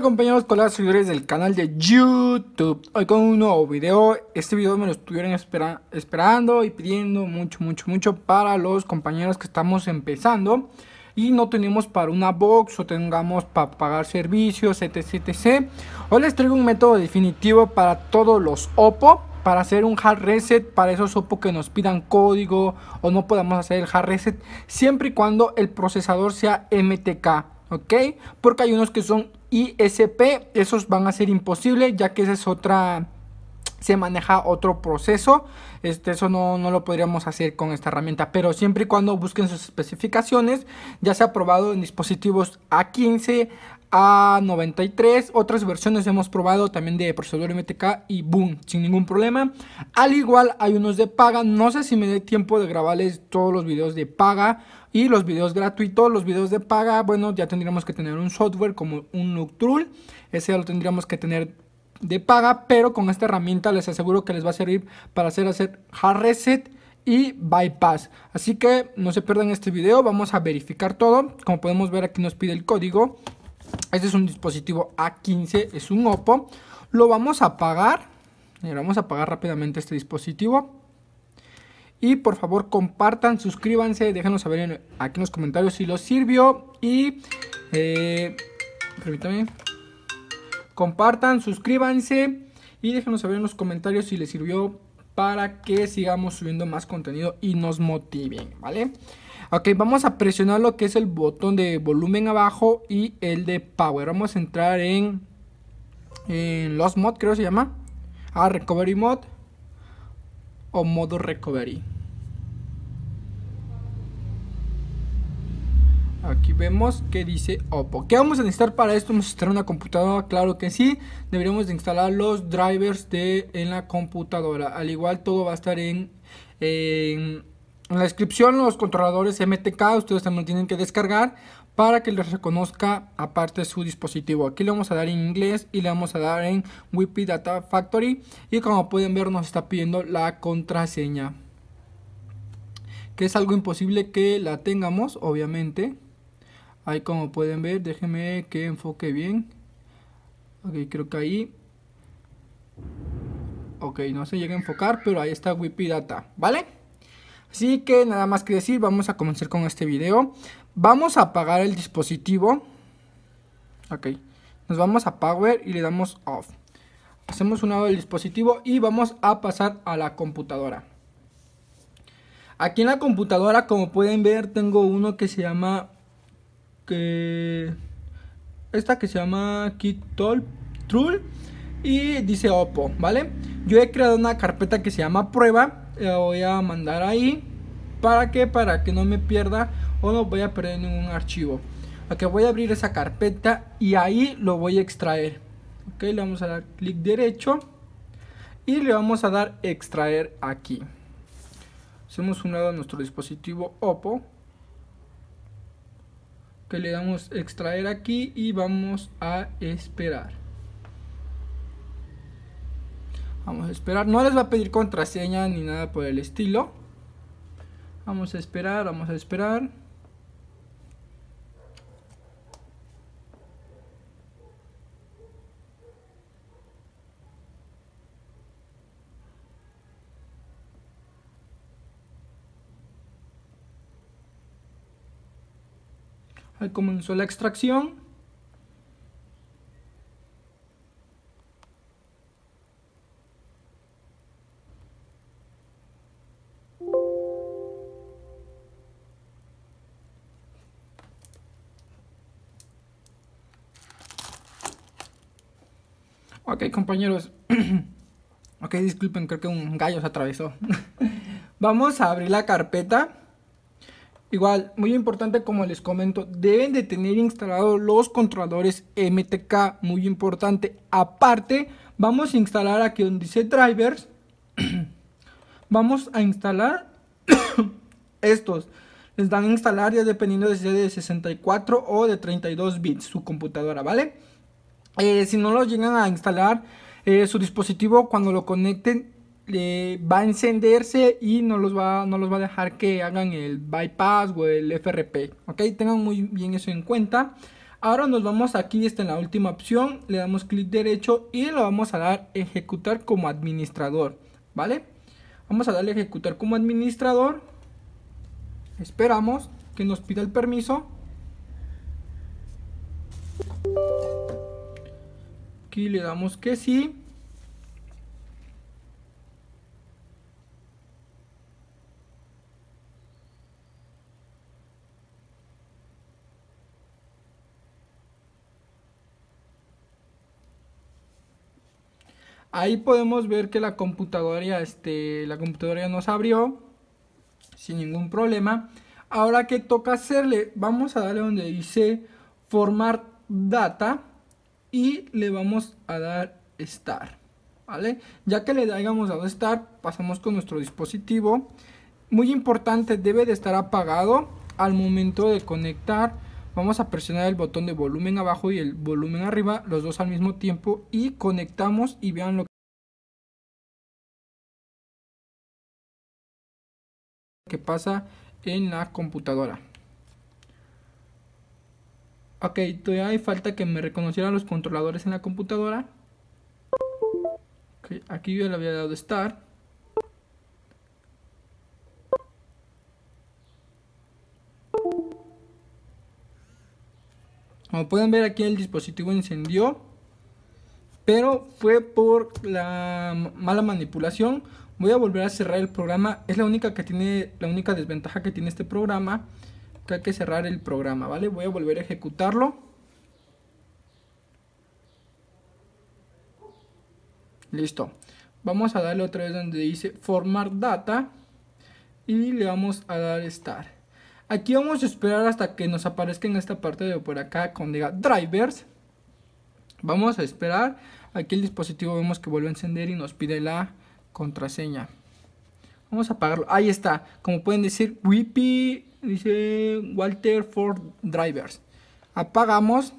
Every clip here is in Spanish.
compañeros colegas seguidores del canal de YouTube? Hoy con un nuevo video, este video me lo estuvieron espera esperando y pidiendo mucho, mucho, mucho para los compañeros que estamos empezando y no tenemos para una box o tengamos para pagar servicios, etc, etc. Hoy les traigo un método definitivo para todos los OPPO para hacer un hard reset para esos OPPO que nos pidan código o no podamos hacer el hard reset siempre y cuando el procesador sea MTK. ¿Ok? Porque hay unos que son y SP, esos van a ser imposibles ya que esa es otra se maneja otro proceso. Este, eso no, no, lo podríamos hacer con esta herramienta. Pero siempre y cuando busquen sus especificaciones, ya se ha probado en dispositivos A15, a93. Otras versiones hemos probado también de procesador MTK y boom, sin ningún problema. Al igual hay unos de paga. No sé si me dé tiempo de grabarles todos los videos de paga y los videos gratuitos. Los videos de paga, bueno, ya tendríamos que tener un software como un Noctrul. Ese lo tendríamos que tener de paga, pero con esta herramienta les aseguro que les va a servir para hacer, hacer hard reset y bypass. Así que no se pierdan este video, vamos a verificar todo. Como podemos ver aquí nos pide el código este es un dispositivo A15, es un Oppo. Lo vamos a apagar. vamos a apagar rápidamente este dispositivo. Y por favor compartan, suscríbanse, déjenos saber aquí en los comentarios si los sirvió. Y eh, Compartan, suscríbanse y déjenos saber en los comentarios si les sirvió para que sigamos subiendo más contenido y nos motiven, ¿vale? Ok, vamos a presionar lo que es el botón de volumen abajo y el de power. Vamos a entrar en, en los mods, creo que se llama. Ah, recovery mod o modo recovery. Aquí vemos que dice Oppo. ¿Qué vamos a necesitar para esto? ¿Vamos a necesitar una computadora? Claro que sí. Deberíamos de instalar los drivers de, en la computadora. Al igual todo va a estar en, en, la descripción. Los controladores MTK ustedes también tienen que descargar para que les reconozca aparte su dispositivo. Aquí le vamos a dar en inglés y le vamos a dar en WP Data Factory. Y como pueden ver nos está pidiendo la contraseña. Que es algo imposible que la tengamos, obviamente ahí como pueden ver déjenme que enfoque bien ok creo que ahí ok no se llega a enfocar pero ahí está wipi data vale así que nada más que decir vamos a comenzar con este video vamos a apagar el dispositivo ok nos vamos a power y le damos off hacemos un lado del dispositivo y vamos a pasar a la computadora aquí en la computadora como pueden ver tengo uno que se llama esta que se llama Kit Trul y dice Oppo, ¿vale? Yo he creado una carpeta que se llama prueba, la voy a mandar ahí para que para que no me pierda o no voy a perder ningún archivo. Aquí voy a abrir esa carpeta y ahí lo voy a extraer. Ok, le vamos a dar clic derecho y le vamos a dar extraer aquí. Hacemos un lado nuestro dispositivo Oppo que le damos extraer aquí y vamos a esperar vamos a esperar no les va a pedir contraseña ni nada por el estilo vamos a esperar vamos a esperar Ahí comenzó la extracción. Ok, compañeros. ok, disculpen, creo que un gallo se atravesó. Vamos a abrir la carpeta. Igual, muy importante como les comento, deben de tener instalados los controladores MTK, muy importante. Aparte, vamos a instalar aquí donde dice drivers, vamos a instalar estos. Les dan a instalar ya dependiendo de si es de 64 o de 32 bits su computadora, ¿vale? Eh, si no los llegan a instalar, eh, su dispositivo cuando lo conecten eh, va a encenderse y no los, va, no los va a dejar que hagan el bypass o el FRP. Ok, tengan muy bien eso en cuenta. Ahora nos vamos aquí, está en la última opción, le damos clic derecho y lo vamos a dar ejecutar como administrador, ¿vale? Vamos a darle ejecutar como administrador. Esperamos que nos pida el permiso. Aquí le damos que sí. Ahí podemos ver que la computadora, este, la computadora nos abrió sin ningún problema. Ahora, que toca hacerle? Vamos a darle donde dice formar data y le vamos a dar estar. ¿Vale? Ya que le hayamos dado estar, pasamos con nuestro dispositivo. Muy importante, debe de estar apagado al momento de conectar Vamos a presionar el botón de volumen abajo y el volumen arriba, los dos al mismo tiempo y conectamos y vean lo que pasa en la computadora. Ok, todavía hay falta que me reconocieran los controladores en la computadora. aquí yo le había dado start. Como pueden ver aquí el dispositivo encendió, pero fue por la mala manipulación. Voy a volver a cerrar el programa. Es la única que tiene, la única desventaja que tiene este programa, que hay que cerrar el programa, ¿vale? Voy a volver a ejecutarlo. Listo. Vamos a darle otra vez donde dice formar data y le vamos a dar start. Aquí vamos a esperar hasta que nos aparezca en esta parte de por acá con diga drivers. Vamos a esperar. Aquí el dispositivo vemos que vuelve a encender y nos pide la contraseña. Vamos a apagarlo. Ahí está. Como pueden decir, WIPI dice Walter Ford Drivers. Apagamos.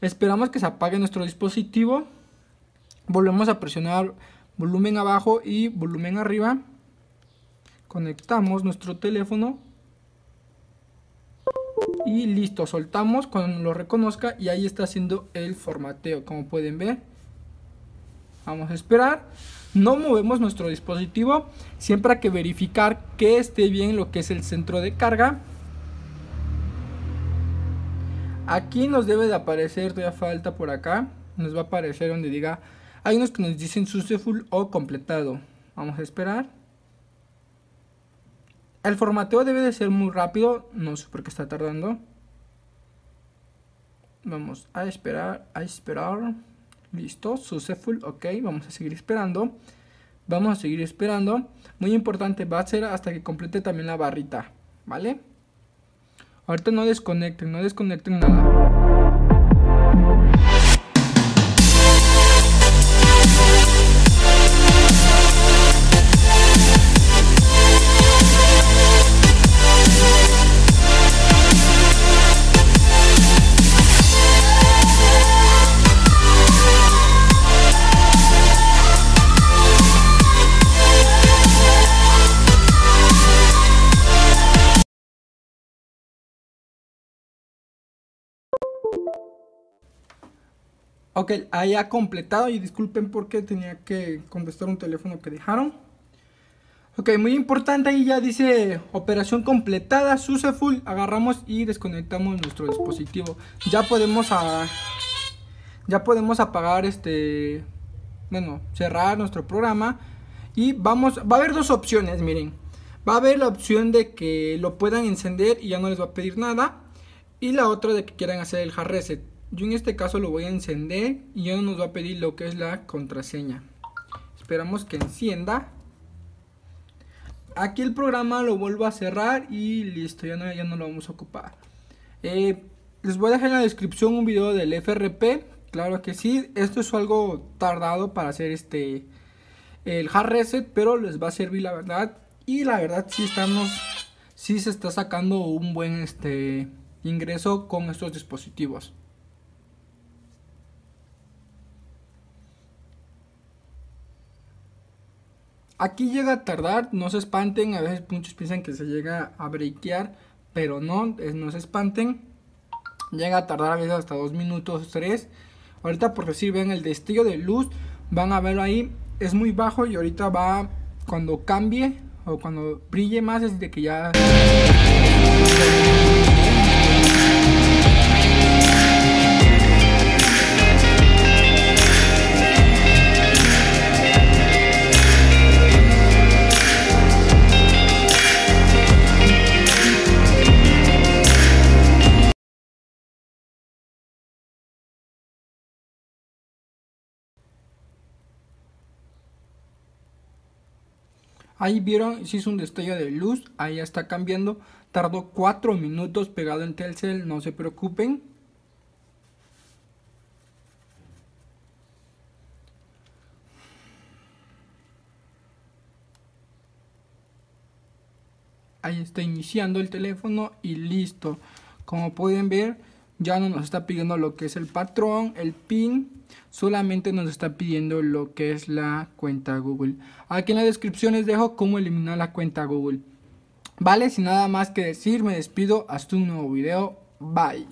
Esperamos que se apague nuestro dispositivo. Volvemos a presionar volumen abajo y volumen arriba. Conectamos nuestro teléfono y listo, soltamos cuando lo reconozca y ahí está haciendo el formateo, como pueden ver. Vamos a esperar. No movemos nuestro dispositivo, siempre hay que verificar que esté bien lo que es el centro de carga. Aquí nos debe de aparecer, todavía falta por acá, nos va a aparecer donde diga, hay unos que nos dicen successful o completado. Vamos a esperar. El formateo debe de ser muy rápido. No sé por qué está tardando. Vamos a esperar, a esperar. Listo, successful, ok. Vamos a seguir esperando. Vamos a seguir esperando. Muy importante, va a ser hasta que complete también la barrita, ¿vale? Ahorita no desconecten, no desconecten nada. Ok, ahí ha completado y disculpen porque tenía que contestar un teléfono que dejaron. Ok, muy importante, ahí ya dice operación completada, suceful, agarramos y desconectamos nuestro dispositivo. Ya podemos ya podemos apagar este, bueno, cerrar nuestro programa y vamos, va a haber dos opciones, miren. Va a haber la opción de que lo puedan encender y ya no les va a pedir nada y la otra de que quieran hacer el hard reset. Yo en este caso lo voy a encender y ya nos va a pedir lo que es la contraseña. Esperamos que encienda. Aquí el programa lo vuelvo a cerrar y listo, ya no, ya no lo vamos a ocupar. Eh, les voy a dejar en la descripción un video del FRP. Claro que sí, esto es algo tardado para hacer este el hard reset, pero les va a servir la verdad. Y la verdad sí estamos, sí se está sacando un buen este ingreso con estos dispositivos. Aquí llega a tardar, no se espanten, a veces muchos piensan que se llega a brequear, pero no, no se espanten. Llega a tardar a veces hasta 2 minutos tres Ahorita por decir, ven el destello de luz, van a verlo ahí, es muy bajo y ahorita va cuando cambie o cuando brille más es de que ya... Ahí vieron, si hizo un destello de luz, ahí ya está cambiando. Tardó 4 minutos pegado en Telcel, no se preocupen. Ahí está iniciando el teléfono y listo. Como pueden ver, ya no nos está pidiendo lo que es el patrón, el pin, solamente nos está pidiendo lo que es la cuenta Google. Aquí en la descripción les dejo cómo eliminar la cuenta Google. Vale, sin nada más que decir, me despido, hasta un nuevo video, bye.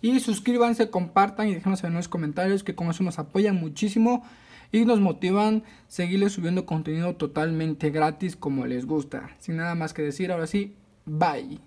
Y suscríbanse, compartan y déjenos en los comentarios que con eso nos apoyan muchísimo y nos motivan seguirles subiendo contenido totalmente gratis como les gusta. Sin nada más que decir, ahora sí, bye.